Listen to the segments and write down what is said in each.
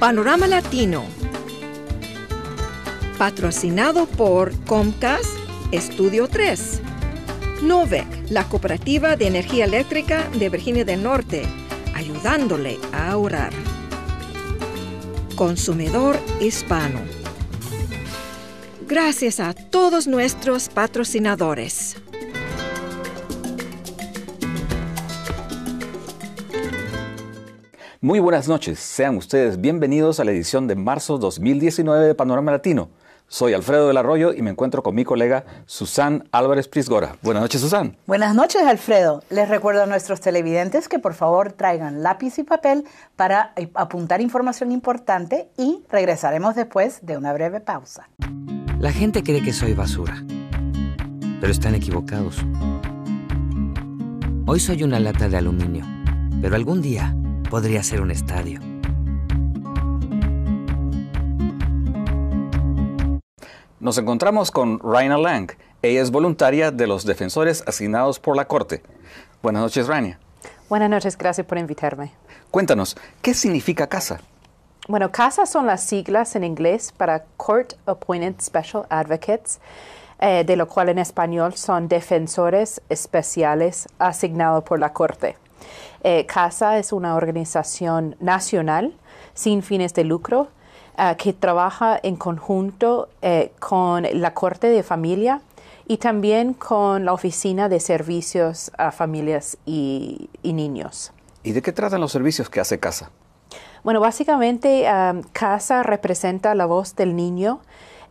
Panorama Latino. Patrocinado por Comcast Estudio 3. Novec, la cooperativa de energía eléctrica de Virginia del Norte, ayudándole a ahorrar. Consumidor hispano. Gracias a todos nuestros patrocinadores. Muy buenas noches, sean ustedes bienvenidos a la edición de marzo 2019 de Panorama Latino. Soy Alfredo del Arroyo y me encuentro con mi colega Susan Álvarez Prisgora. Buenas noches, Susan. Buenas noches, Alfredo. Les recuerdo a nuestros televidentes que por favor traigan lápiz y papel para eh, apuntar información importante y regresaremos después de una breve pausa. La gente cree que soy basura, pero están equivocados. Hoy soy una lata de aluminio, pero algún día podría ser un estadio. Nos encontramos con Raina Lang. Ella es voluntaria de los defensores asignados por la Corte. Buenas noches, Raina. Buenas noches, gracias por invitarme. Cuéntanos, ¿qué significa CASA? Bueno, CASA son las siglas en inglés para Court Appointed Special Advocates, eh, de lo cual en español son defensores especiales asignados por la Corte. Eh, CASA es una organización nacional sin fines de lucro eh, que trabaja en conjunto eh, con la Corte de Familia y también con la Oficina de Servicios a Familias y, Niños. ¿Y de qué tratan los servicios que hace CASA? Bueno, básicamente CASA representa la voz del niño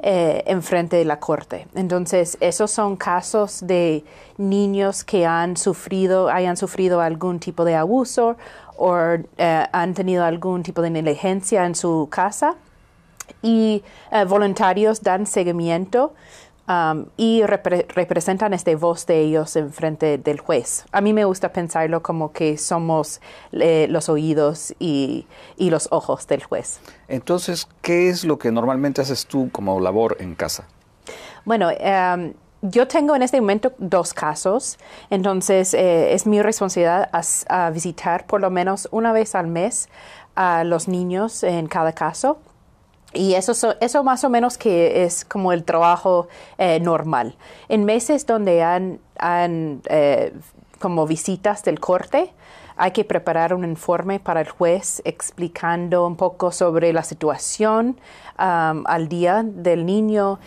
eh, enfrente de la corte. Entonces, esos son casos de niños que han sufrido, hayan sufrido algún tipo de abuso o eh, han tenido algún tipo de negligencia en su casa y eh, voluntarios dan seguimiento Um, y representan este voz de ellos en frente del juez. A mí me gusta pensarlo como que somos eh, los oídos y, y los ojos del juez. Entonces, ¿qué es lo que normalmente haces tú como labor en casa? Bueno, em, yo tengo en este momento dos casos, entonces eh, es mi responsabilidad a, visitar por lo menos una vez al mes a los niños en cada caso y eso, eso más o menos que es como el trabajo eh, normal. En meses donde han, han eh, como visitas del corte, hay que preparar un informe para el juez explicando un poco sobre la situación al día del niño,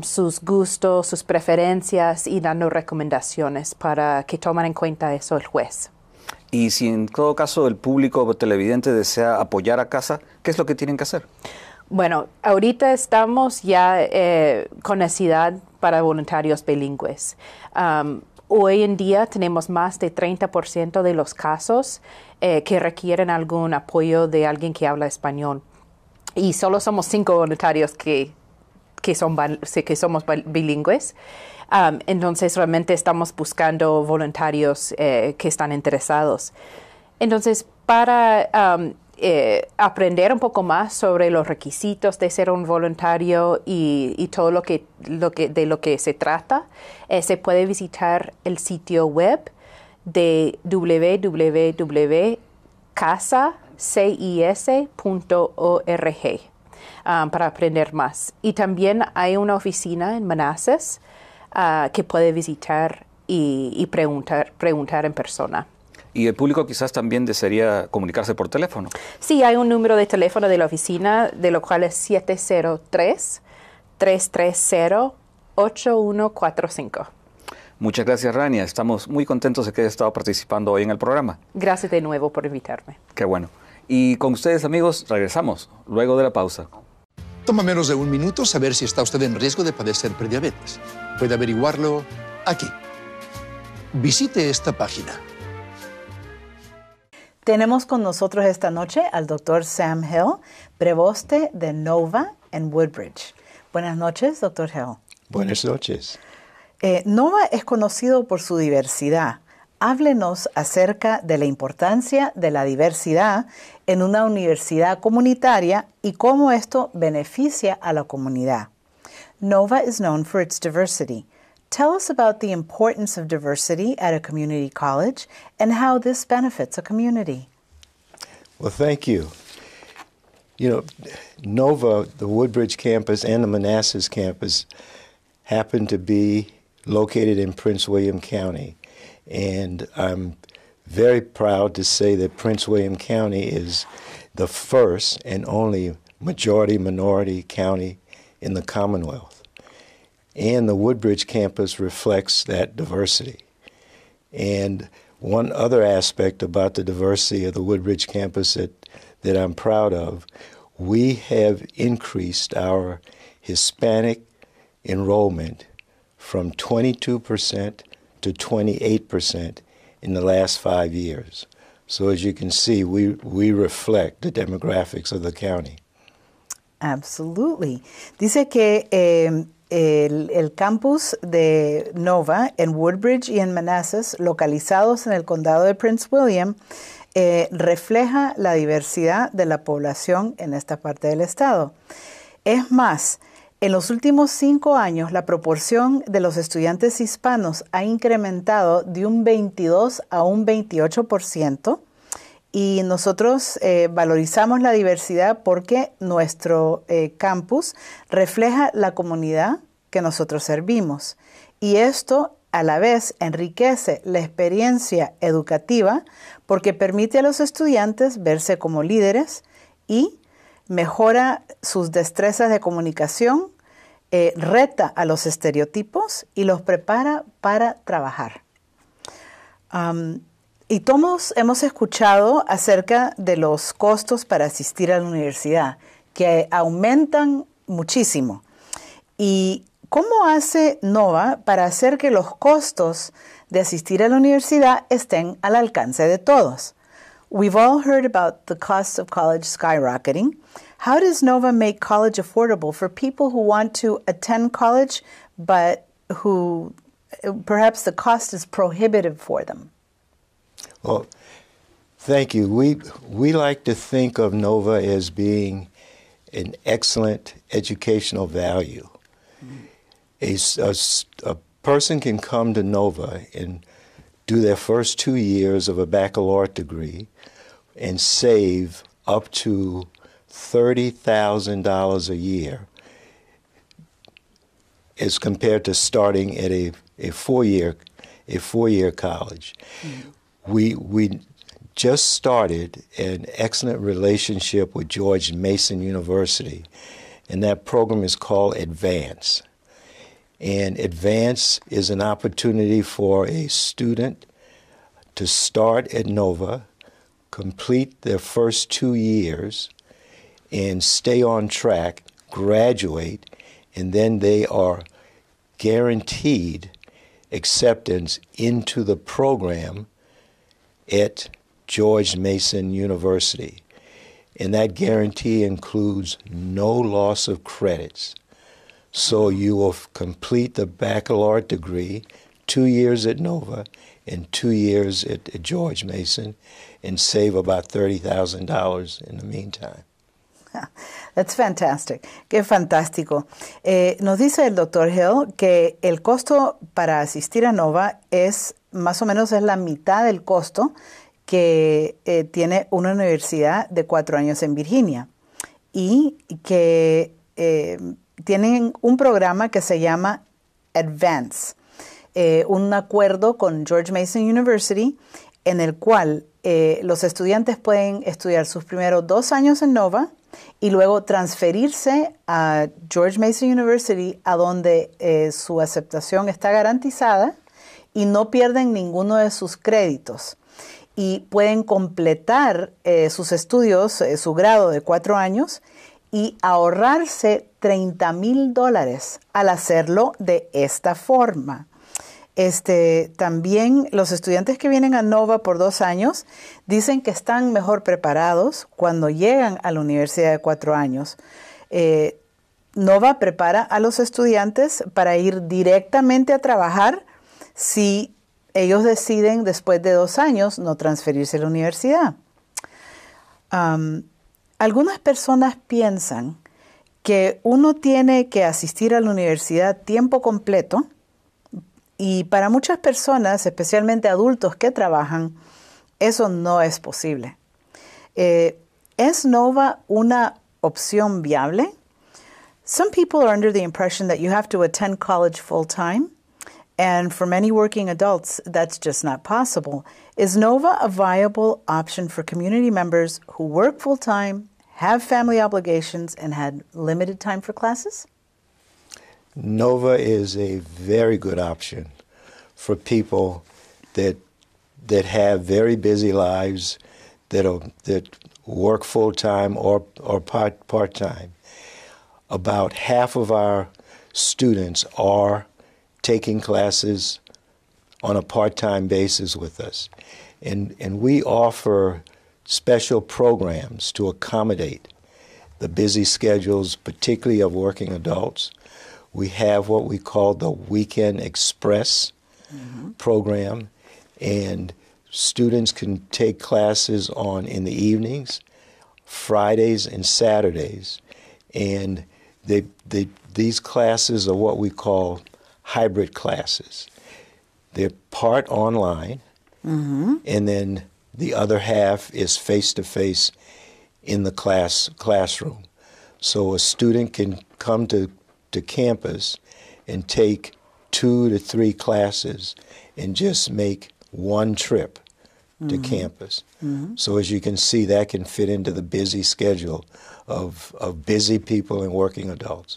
sus gustos, sus preferencias y dando recomendaciones para que tomen en cuenta eso el juez. Y si en todo caso el público televidente desea apoyar a casa, ¿qué es lo que tienen que hacer? Bueno, ahorita estamos ya eh, con necesidad para voluntarios bilingües. Um, hoy en día tenemos más de 30% de los casos eh, que requieren algún apoyo de alguien que habla español. Y solo somos cinco voluntarios que, somos bilingües. Um, entonces realmente estamos buscando voluntarios eh, que están interesados. Entonces, para um, eh, aprender un poco más sobre los requisitos de ser un voluntario y, todo lo que, lo que, de lo que se trata, eh, se puede visitar el sitio web de www.casacis.org ah, para aprender más. Y también hay una oficina en Manassas ah, que puede visitar y, preguntar en persona. Y el público quizás también desearía comunicarse por teléfono. Sí, hay un número de teléfono de la oficina, de lo cual es 703-330-8145. Muchas gracias, Rania. Estamos muy contentos de que haya estado participando hoy en el programa. Gracias de nuevo por invitarme. Qué bueno. Y con ustedes, amigos, regresamos luego de la pausa. Toma menos de un minuto saber si está usted en riesgo de padecer prediabetes. Puede averiguarlo aquí. Visite esta página tenemos con nosotros esta noche al doctor Sam Hill, preboste de Nova en Woodbridge. Buenas noches, doctor Hill. Buenas noches. Eh, Nova es conocido por su diversidad. Háblenos acerca de la importancia de la diversidad en una universidad comunitaria y cómo esto beneficia a la comunidad. Nova es known for its diversity. Tell us about the importance of diversity at a community college and how this benefits a community. Well, thank you. You know, Nova, the Woodbridge campus, and the Manassas campus happen to be located in Prince William County. And I'm very proud to say that Prince William County is the first and only majority minority county in the Commonwealth and the Woodbridge campus reflects that diversity. And one other aspect about the diversity of the Woodbridge campus that, that I'm proud of, we have increased our Hispanic enrollment from 22% to 28% in the last five years. So as you can see, we, we reflect the demographics of the county. Absolutely. Dice que eh, el, campus de Nova en Woodbridge y en Manassas, localizados en el condado de Prince William, eh, refleja la diversidad de la población en esta parte del estado. Es más, en los últimos cinco años la proporción de los estudiantes hispanos ha incrementado de un 22 a un 28%. Y nosotros eh, valorizamos la diversidad porque nuestro eh, campus refleja la comunidad que nosotros servimos. Y esto a la vez enriquece la experiencia educativa porque permite a los estudiantes verse como líderes y mejora sus destrezas de comunicación, eh, reta a los estereotipos y los prepara para trabajar. Y todos hemos escuchado acerca de los costos para asistir a la universidad, que aumentan muchísimo. ¿Y cómo hace NOVA para hacer que los costos de asistir a la universidad estén al alcance de todos? We've all heard about the cost of college skyrocketing. How does NOVA make college affordable for people who want to attend college but who perhaps the cost is prohibitive for them? Well, oh, thank you. We, we like to think of NOVA as being an excellent educational value. Mm-hmm. A, a, a person can come to NOVA and do their first two years of a baccalaureate degree and save up to $30,000 a year as compared to starting at a, a four year a four year college. Mm-hmm we we just started an excellent relationship with George Mason University, and that program is called Advance. And Advance is an opportunity for a student to start at NOVA, complete their first two years, and stay on track, graduate, and then they are guaranteed acceptance into the program at George Mason University. And that guarantee includes no loss of credits. So you will complete the baccalaureate degree, two years at NOVA and two years at, at George Mason, and save about $30,000 in the meantime. That's fantastic. Qué fantástico. Eh, nos dice el doctor Hill que el costo para asistir a NOVA es más o menos es la mitad del costo que eh, tiene una universidad de cuatro años en Virginia y que eh, tienen un programa que se llama Advance, eh, un acuerdo con George Mason University en el cual los estudiantes pueden estudiar sus primeros dos años en Nova y luego transferirse a George Mason University a donde su aceptación está garantizada y no pierden ninguno de sus créditos y pueden completar eh, sus estudios, eh, su grado de cuatro años y ahorrarse 30 mil dólares al hacerlo de esta forma. Este, también los estudiantes que vienen a Nova por dos años dicen que están mejor preparados cuando llegan a la universidad de cuatro años. Eh, Nova prepara a los estudiantes para ir directamente a trabajar si ellos deciden después de dos años no transferirse a la universidad. algunas personas piensan que uno tiene que asistir a la universidad tiempo completo y para muchas personas, especialmente adultos que trabajan, eso no es posible. Eh, ¿Es NOVA una opción viable? Some people are under the impression that you have to attend college full time. and for many working adults, that's just not possible. Is NOVA a viable option for community members who work full time, have family obligations, and had limited time for classes? NOVA is a very good option for people that, that have very busy lives, that, are, that work full time or, or part, part time. About half of our students are taking classes on a part time basis with us. And, and we offer special programs to accommodate the busy schedules, particularly of working adults. We have what we call the Weekend Express mm-hmm. program, and students can take classes on in the evenings, Fridays, and Saturdays. And they, they, these classes are what we call hybrid classes. They're part online, mm-hmm. and then the other half is face to face in the class classroom. So a student can come to, to campus and take two to three classes and just make one trip mm-hmm. to campus. Mm-hmm. So as you can see, that can fit into the busy schedule of, of busy people and working adults.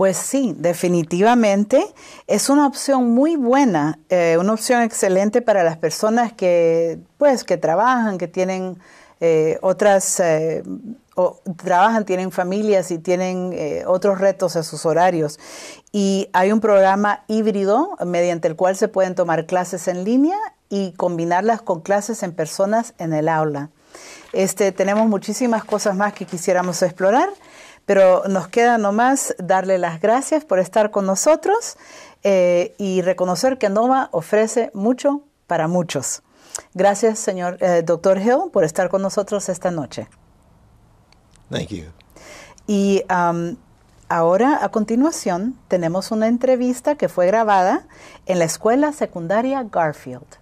Pues sí, definitivamente es una opción muy buena, eh, una opción excelente para las personas que, pues, que trabajan, que tienen eh, otras, eh, o, trabajan, tienen familias y tienen otros retos a sus horarios. Y hay un programa híbrido mediante el cual se pueden tomar clases en línea y combinarlas con clases en personas en el aula. Este, tenemos muchísimas cosas más que quisiéramos explorar. Pero nos queda nomás darle las gracias por estar con nosotros eh, y reconocer que NOVA ofrece mucho para muchos. Gracias, señor eh, doctor Hill, por estar con nosotros esta noche. Thank you. Y ahora, a continuación, tenemos una entrevista que fue grabada en la escuela secundaria Garfield.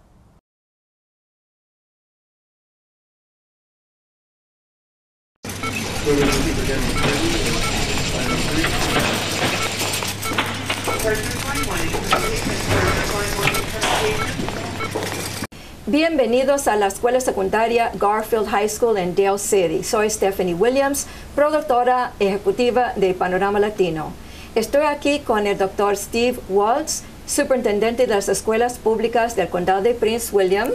Bienvenidos a la escuela secundaria Garfield High School en Dale City. Soy Stephanie Williams, productora ejecutiva de Panorama Latino. Estoy aquí con el doctor Steve Waltz, superintendente de las escuelas públicas del condado de Prince William.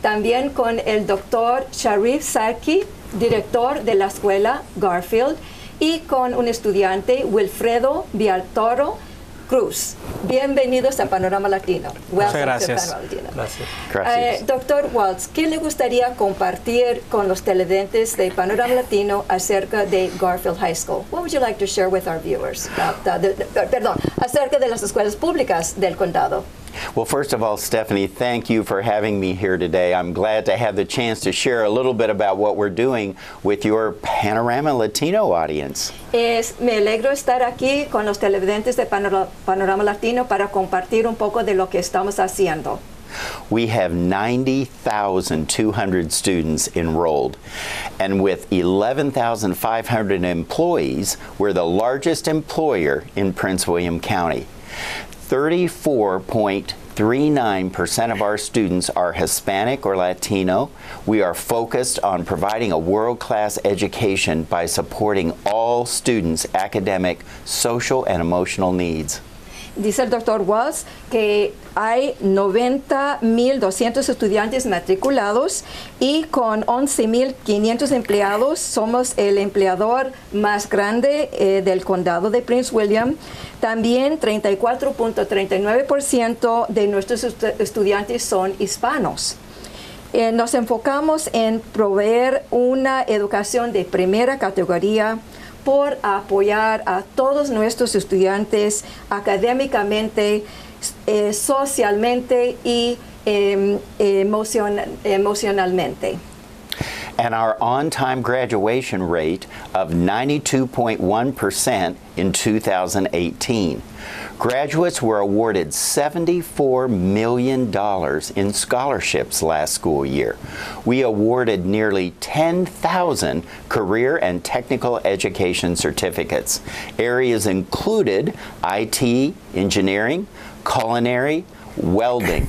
También con el doctor Sharif Saki director de la escuela Garfield. Y con un estudiante, Wilfredo Vialtoro, Cruz. Bienvenidos a Panorama Latino. Muchas gracias. Eh, gracias. doctor Waltz, ¿qué le gustaría compartir con los televidentes de Panorama Latino acerca de Garfield High School? What would you like to share with our viewers? Uh, perdón, acerca de las escuelas públicas del condado. Well, first of all, Stephanie, thank you for having me here today. I'm glad to have the chance to share a little bit about what we're doing with your Panorama Latino audience. Es, me alegro estar aquí con los televidentes de Panorama Latino para compartir un poco de lo que estamos haciendo. We have 90,200 students enrolled. And with 11,500 employees, we're the largest employer in Prince William County. 34.39% of our students are Hispanic or Latino. We are focused on providing a world-class education by supporting all students' academic, social, and emotional needs. dice el doctor Walsh que hay 90.200 estudiantes matriculados y con 11.500 empleados somos el empleador más grande eh, del condado de Prince William. También 34.39% de nuestros estudiantes son hispanos. Eh, nos enfocamos en proveer una educación de primera categoría por apoyar a todos nuestros estudiantes académicamente, eh, socialmente y em, emocionalmente. and our on-time graduation rate of 92.1% in 2018. Graduates were awarded $74 million in scholarships last school year. We awarded nearly 10,000 career and technical education certificates. Areas included IT, engineering, culinary, welding.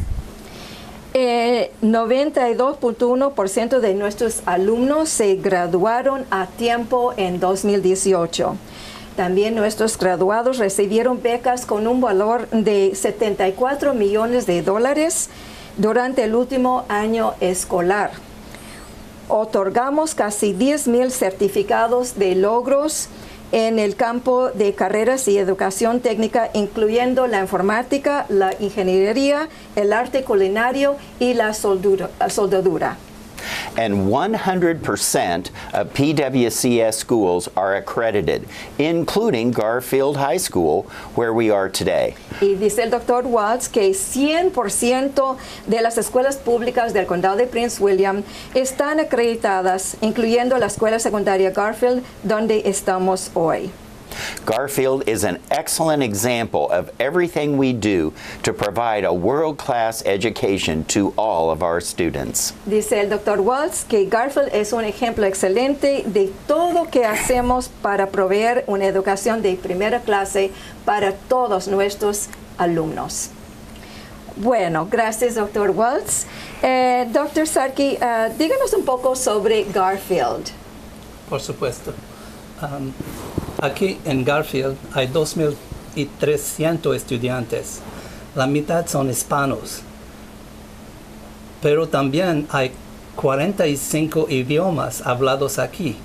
Eh, 92.1% de nuestros alumnos se graduaron a tiempo en 2018. También nuestros graduados recibieron becas con un valor de 74 millones de dólares durante el último año escolar. Otorgamos casi 10 mil certificados de logros en el campo de carreras y educación técnica, incluyendo la informática, la ingeniería, el arte culinario y la soldadura. and 100% of PWCS schools are accredited, including Garfield High School, where we are today. Y dice el doctor Watts que 100% de las escuelas públicas del condado de Prince William están acreditadas, incluyendo la escuela secundaria Garfield, donde estamos hoy. Garfield is an excellent example of everything we do to provide a world-class education to all of our students. Dice el Dr. Waltz que Garfield es un ejemplo excelente de todo que hacemos para proveer una educación de primera clase para todos nuestros alumnos. Bueno, gracias, doctor Waltz. Eh, doctor Sarki, uh, eh, díganos un poco sobre Garfield. Por supuesto. Um, Aquí en Garfield hay 2.300 estudiantes. La mitad son hispanos. Pero también hay 45 idiomas hablados aquí.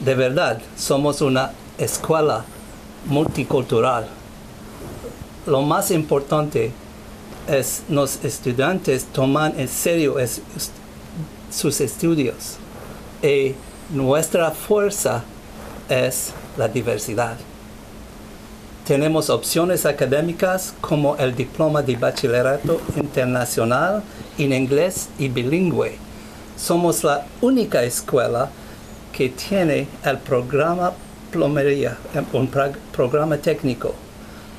De verdad, somos una escuela multicultural. Lo más importante es los estudiantes toman en serio sus estudios. Y nuestra fuerza es la diversidad. Tenemos opciones académicas como el diploma de bachillerato internacional en inglés y bilingüe. Somos la única escuela que tiene el programa plomería, em, un programa técnico.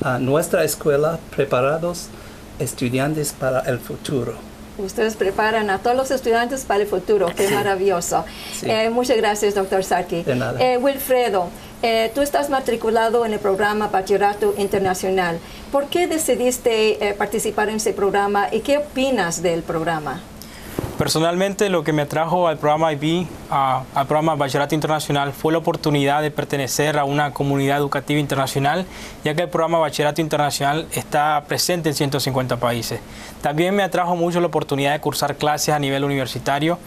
A nuestra escuela preparados estudiantes para el futuro. Ustedes preparan a todos los estudiantes para el futuro, qué maravilloso. Eh, muchas gracias, doctor Saki. Eh, Wilfredo, eh, tú estás matriculado en el programa Bachillerato Internacional. ¿Por qué decidiste eh, participar en ese programa y qué opinas del programa? Personalmente, lo que me atrajo al programa IB, al programa Bachillerato Internacional, fue la oportunidad de pertenecer a una comunidad educativa internacional, ya que el programa Bachillerato Internacional está presente en 150 países. También me atrajo mucho la oportunidad de cursar clases a nivel universitario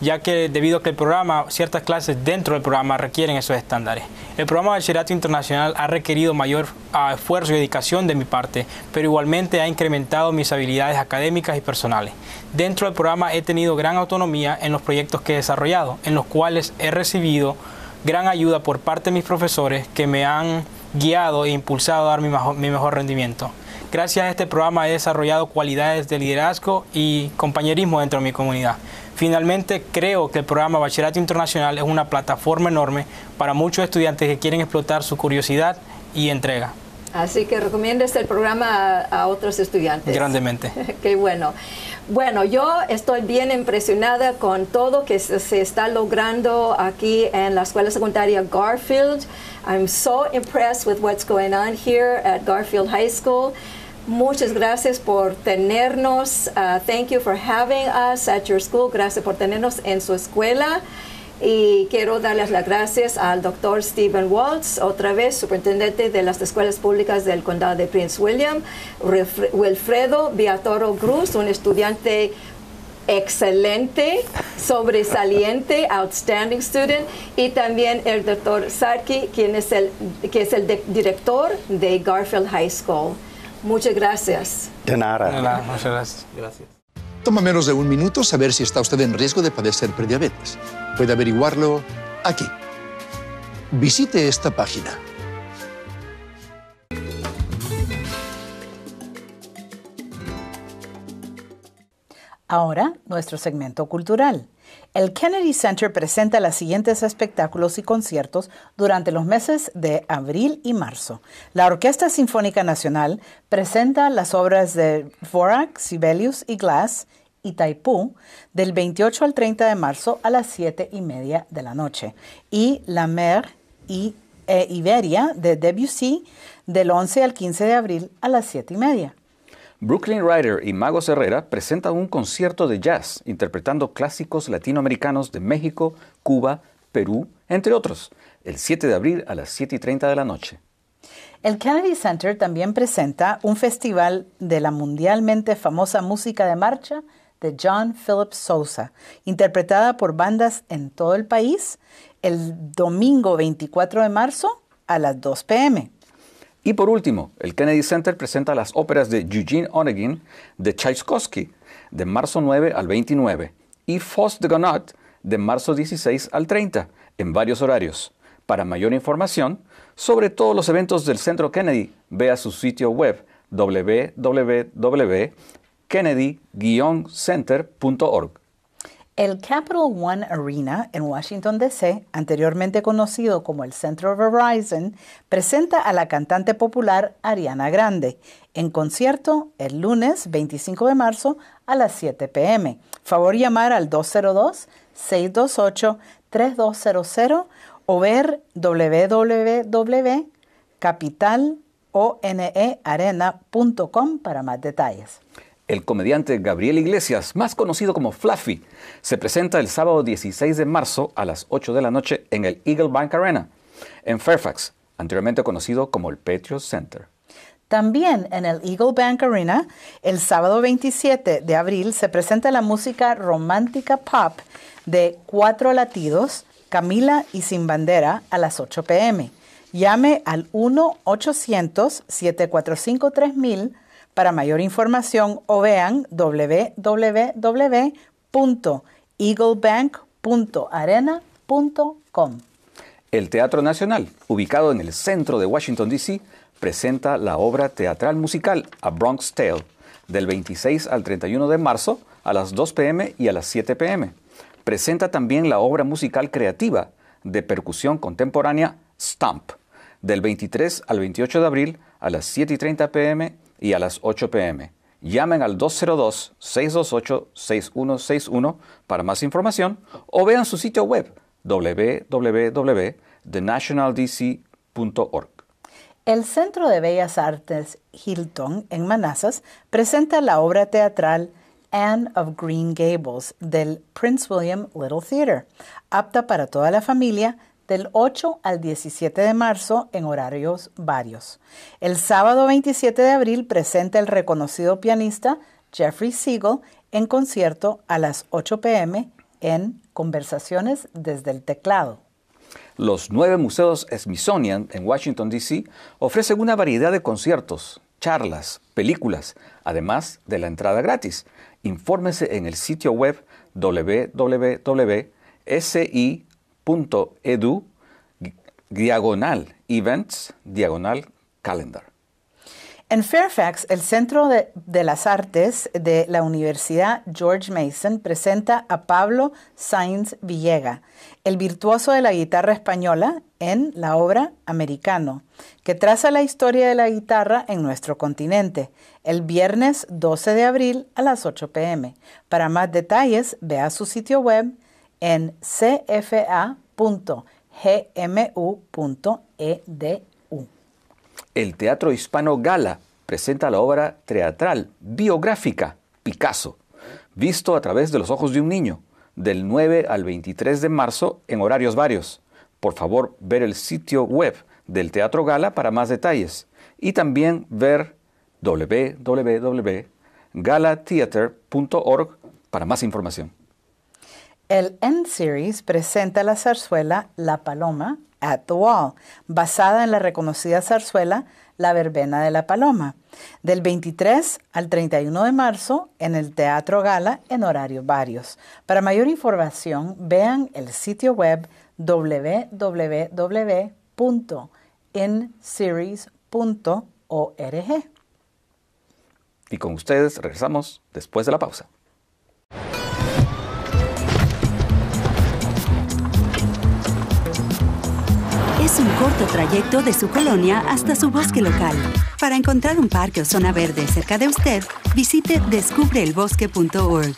ya que debido a que el programa, ciertas clases dentro del programa requieren esos estándares. El programa de bachillerato internacional ha requerido mayor ah, esfuerzo y dedicación de mi parte, pero igualmente ha incrementado mis habilidades académicas y personales. Dentro del programa he tenido gran autonomía en los proyectos que he desarrollado, en los cuales he recibido gran ayuda por parte de mis profesores que me han guiado e impulsado a dar mi mejor rendimiento. Gracias a este programa he desarrollado cualidades de liderazgo y compañerismo dentro de mi comunidad. Finalmente, creo que el programa Bachillerato Internacional es una plataforma enorme para muchos estudiantes que quieren explotar su curiosidad y entrega. Así que recomiendas el este programa a, otros estudiantes. Grandemente. Qué bueno. Bueno, yo estoy bien impresionada con todo que se, se está logrando aquí en la escuela secundaria Garfield. I'm so impressed with what's going on here at Garfield High School. Muchas gracias por tenernos. Uh, thank you for having us at your school. Gracias por tenernos en su escuela. Y quiero darles las gracias al doctor Stephen Waltz, otra vez superintendente de las escuelas públicas del condado de Prince William, Wilfredo Viatoro Cruz, un estudiante excelente, sobresaliente, outstanding student, y también el doctor Sarki, quien es el, que es el director de Garfield High School. Muchas gracias. De nada. Muchas gracias. gracias. Toma menos de un minuto saber si está usted en riesgo de padecer prediabetes. Puede averiguarlo aquí. Visite esta página. Ahora, nuestro segmento cultural. El Kennedy Center presenta los siguientes espectáculos y conciertos durante los meses de abril y marzo. La Orquesta Sinfónica Nacional presenta las obras de Vorak, Sibelius y Glass y Taipú del 28 al 30 de marzo a las 7 y media de la noche. Y La Mer y e Iberia de Debussy del 11 al 15 de abril a las 7 y media. Brooklyn Rider y Mago Herrera presentan un concierto de jazz interpretando clásicos latinoamericanos de México, Cuba, Perú, entre otros, el 7 de abril a las 7 y 30 de la noche. El Kennedy Center también presenta un festival de la mundialmente famosa música de marcha de John Philip Sousa, interpretada por bandas en todo el país el domingo 24 de marzo a las 2 p.m. Y por último, el Kennedy Center presenta las óperas de Eugene Onegin de Tchaikovsky de marzo 9 al 29 y Faust de Gonat de marzo 16 al 30 en varios horarios. Para mayor información sobre todos los eventos del Centro Kennedy, vea su sitio web www.kennedy-center.org. El Capital One Arena en Washington, D.C., anteriormente conocido como el Centro Verizon, presenta a la cantante popular Ariana Grande en concierto el lunes 25 de marzo a las 7 p.m. Favor llamar al 202-628-3200 o ver www.capitalonearena.com para más detalles. El comediante Gabriel Iglesias, más conocido como Fluffy, se presenta el sábado 16 de marzo a las 8 de la noche en el Eagle Bank Arena, en Fairfax, anteriormente conocido como el Patriot Center. También en el Eagle Bank Arena, el sábado 27 de abril, se presenta la música romántica pop de Cuatro Latidos, Camila y Sin Bandera a las 8 pm. Llame al 1-800-745-3000 para mayor información o vean www.eaglebank.arena.com. El Teatro Nacional, ubicado en el centro de Washington, D.C., presenta la obra teatral musical A Bronx Tale del 26 al 31 de marzo a las 2 p.m. y a las 7 p.m. Presenta también la obra musical creativa de percusión contemporánea Stomp del 23 al 28 de abril a las 7 y 30 p.m y a las 8 pm. Llamen al 202-628-6161 para más información o vean su sitio web www.thenationaldc.org. El Centro de Bellas Artes Hilton en Manassas presenta la obra teatral Anne of Green Gables del Prince William Little Theater, apta para toda la familia del 8 al 17 de marzo en horarios varios. El sábado 27 de abril presenta el reconocido pianista Jeffrey Siegel en concierto a las 8 pm en Conversaciones desde el teclado. Los nueve museos Smithsonian en Washington, D.C. ofrecen una variedad de conciertos, charlas, películas, además de la entrada gratis. Infórmese en el sitio web www.si edu diagonal events diagonal calendar. En Fairfax, el Centro de, de, las Artes de la Universidad George Mason presenta a Pablo Sainz Villega, el virtuoso de la guitarra española, en la obra Americano, que traza la historia de la guitarra en nuestro continente, el viernes 12 de abril a las 8 pm. Para más detalles, vea su sitio web en cfa.gmu.edu. E el Teatro Hispano Gala presenta la obra teatral biográfica Picasso, visto a través de los ojos de un niño, del 9 al 23 de marzo en horarios varios. Por favor, ver el sitio web del Teatro Gala para más detalles y también ver www.galateater.org para más información. El n Series presenta la zarzuela La Paloma at the Wall, basada en la reconocida zarzuela La Verbena de la Paloma, del 23 al 31 de marzo en el Teatro Gala en horarios varios. Para mayor información, vean el sitio web www.nseries.org. Y con ustedes regresamos después de la pausa. es un corto trayecto de su colonia hasta su bosque local. Para encontrar un parque o zona verde cerca de usted, visite descubreelbosque.org.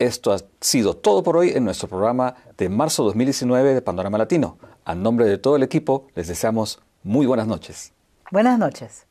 Esto ha sido todo por hoy en nuestro programa de marzo 2019 de Panorama Latino. A nombre de todo el equipo, les deseamos muy buenas noches. Buenas noches.